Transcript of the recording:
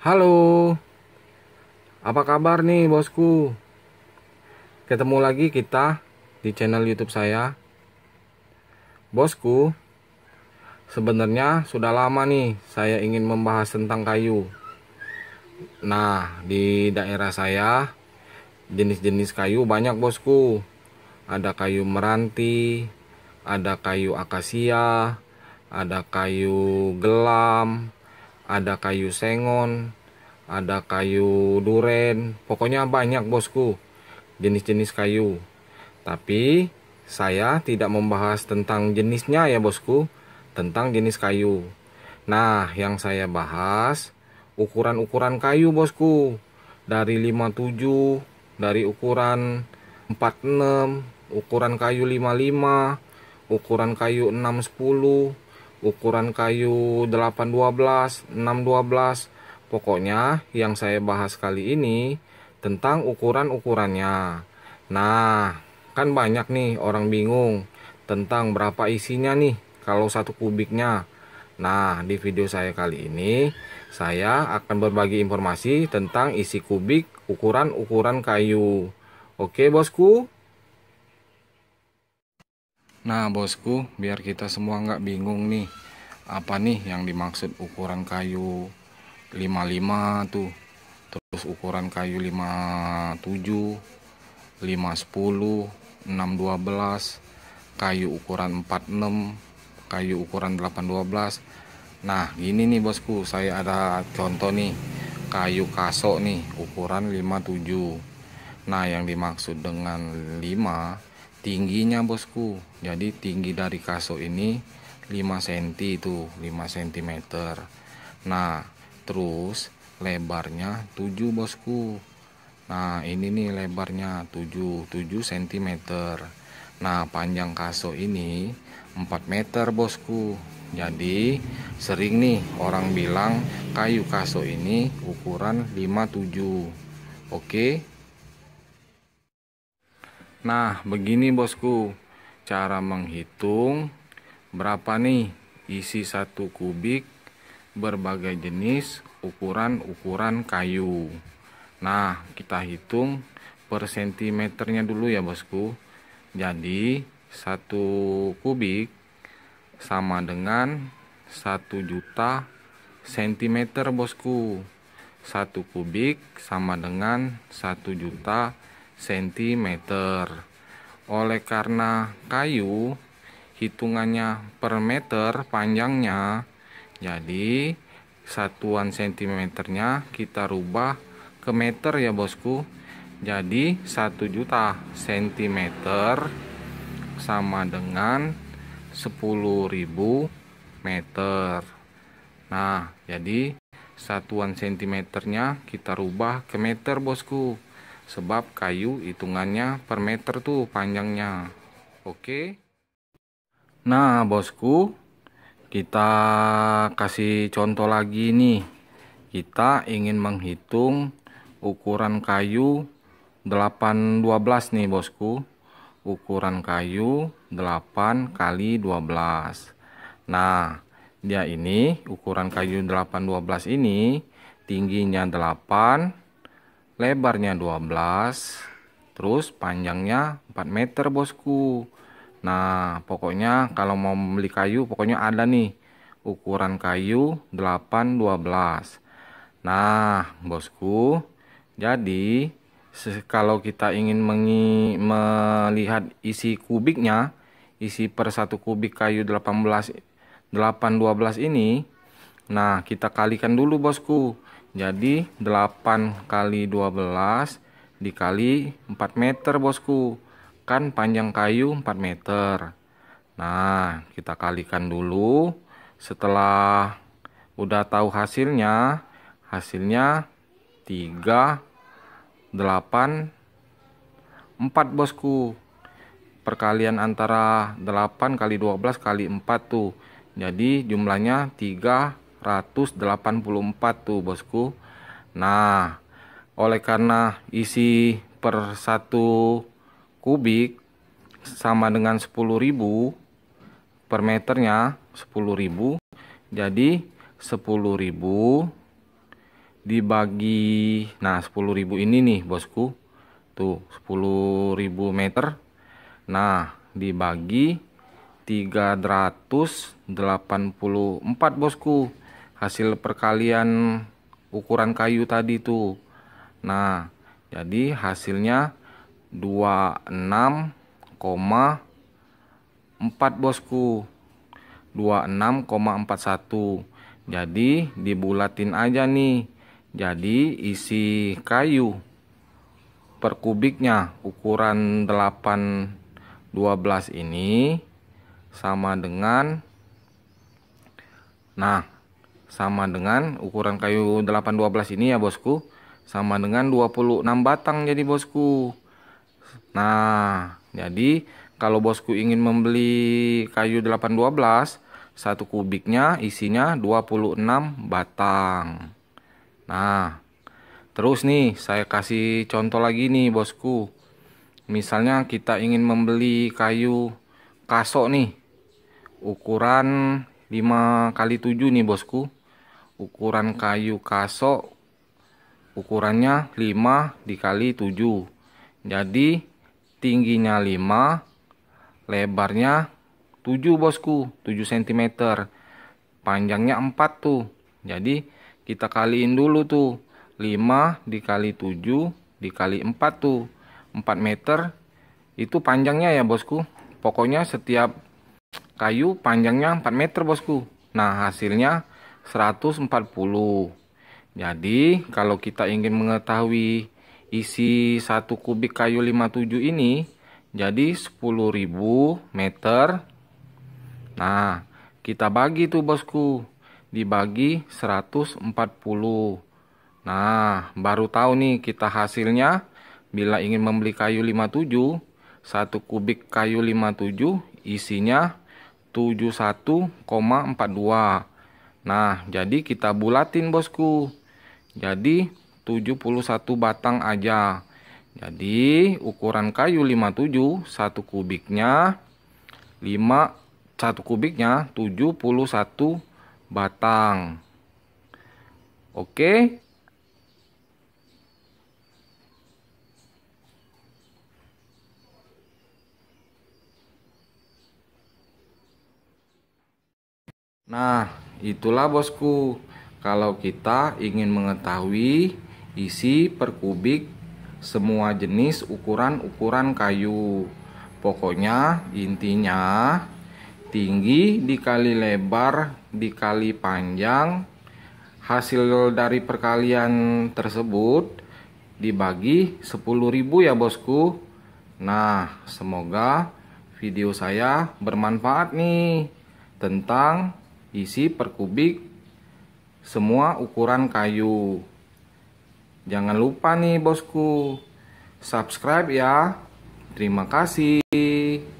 Halo, apa kabar nih bosku? Ketemu lagi kita di channel YouTube saya. Bosku, sebenarnya sudah lama nih saya ingin membahas tentang kayu. Nah, di daerah saya jenis-jenis kayu banyak bosku. Ada kayu meranti, ada kayu akasia, ada kayu gelam, ada kayu sengon, ada kayu duren, pokoknya banyak bosku jenis-jenis kayu. Tapi saya tidak membahas tentang jenisnya ya bosku, tentang jenis kayu. Nah, yang saya bahas ukuran-ukuran kayu bosku. Dari 57, dari ukuran 46, ukuran kayu 55, ukuran kayu 610, ukuran kayu 812, 612. Pokoknya yang saya bahas kali ini tentang ukuran-ukurannya. Nah, kan banyak nih orang bingung tentang berapa isinya nih kalau satu kubiknya. Nah, di video saya kali ini saya akan berbagi informasi tentang isi kubik ukuran-ukuran kayu. Oke, bosku. Nah bosku biar kita semua nggak bingung nih apa nih yang dimaksud ukuran kayu 55 tuh terus ukuran kayu 57 510 612 kayu ukuran 46 kayu ukuran 812 nah gini nih bosku saya ada contoh nih kayu kasok nih ukuran 57 nah yang dimaksud dengan 5 tingginya bosku jadi tinggi dari kaso ini 5 cm itu 5 cm nah terus lebarnya 7 bosku nah ini nih lebarnya 7 7 cm nah panjang kaso ini 4 meter bosku jadi sering nih orang bilang kayu kaso ini ukuran 57 oke okay? Nah, begini bosku, cara menghitung berapa nih isi satu kubik berbagai jenis ukuran-ukuran kayu. Nah, kita hitung per sentimeternya dulu ya bosku. Jadi, satu kubik sama dengan satu juta sentimeter bosku. Satu kubik sama dengan satu juta cm. Oleh karena kayu hitungannya per meter panjangnya, jadi satuan sentimeternya kita rubah ke meter ya bosku. Jadi satu juta cm sama dengan 10.000 meter. Nah, jadi satuan sentimeternya kita rubah ke meter, bosku sebab kayu hitungannya per meter tuh panjangnya oke nah bosku kita kasih contoh lagi nih kita ingin menghitung ukuran kayu 812 nih bosku ukuran kayu 8 kali 12 nah dia ini ukuran kayu 812 ini tingginya 8 lebarnya 12 terus panjangnya 4 meter bosku nah pokoknya kalau mau beli kayu pokoknya ada nih ukuran kayu 812 nah bosku jadi kalau kita ingin melihat isi kubiknya isi per satu kubik kayu 18 812 ini nah kita kalikan dulu bosku jadi 8 kali 12 dikali 4 meter bosku. Kan panjang kayu 4 meter. Nah, kita kalikan dulu. Setelah udah tahu hasilnya, hasilnya 3 8 4 bosku. Perkalian antara 8 kali 12 kali 4 tuh. Jadi jumlahnya 3 184 tuh bosku nah oleh karena isi per satu kubik sama dengan 10.000 per meternya 10.000 jadi 10.000 dibagi nah 10.000 ini nih bosku tuh 10.000 meter nah dibagi 384 bosku hasil perkalian ukuran kayu tadi tuh. Nah, jadi hasilnya 26,4 bosku. 26,41. Jadi dibulatin aja nih. Jadi isi kayu per kubiknya ukuran 8 12 ini sama dengan nah sama dengan ukuran kayu 812 ini ya bosku sama dengan 26 batang jadi bosku nah jadi kalau bosku ingin membeli kayu 812 satu kubiknya isinya 26 batang nah terus nih saya kasih contoh lagi nih bosku misalnya kita ingin membeli kayu kasok nih ukuran 5 kali 7 nih bosku ukuran kayu kaso ukurannya 5 dikali 7 jadi tingginya 5 lebarnya 7 bosku 7 cm panjangnya 4 tuh jadi kita kaliin dulu tuh 5 dikali 7 dikali 4 tuh 4 meter itu panjangnya ya bosku pokoknya setiap kayu panjangnya 4 meter bosku nah hasilnya 140. Jadi, kalau kita ingin mengetahui isi satu kubik kayu 57 ini, jadi 10.000 meter. Nah, kita bagi tuh bosku. Dibagi 140. Nah, baru tahu nih kita hasilnya bila ingin membeli kayu 57, satu kubik kayu 57 isinya 71,42. Nah, jadi kita bulatin bosku. Jadi 71 batang aja. Jadi ukuran kayu 57 1 kubiknya 5 1 kubiknya 71 batang. Oke. Nah, Itulah bosku, kalau kita ingin mengetahui isi per kubik semua jenis ukuran-ukuran kayu. Pokoknya intinya tinggi dikali lebar dikali panjang hasil dari perkalian tersebut dibagi 10.000 ya bosku. Nah, semoga video saya bermanfaat nih tentang isi per kubik semua ukuran kayu jangan lupa nih bosku subscribe ya terima kasih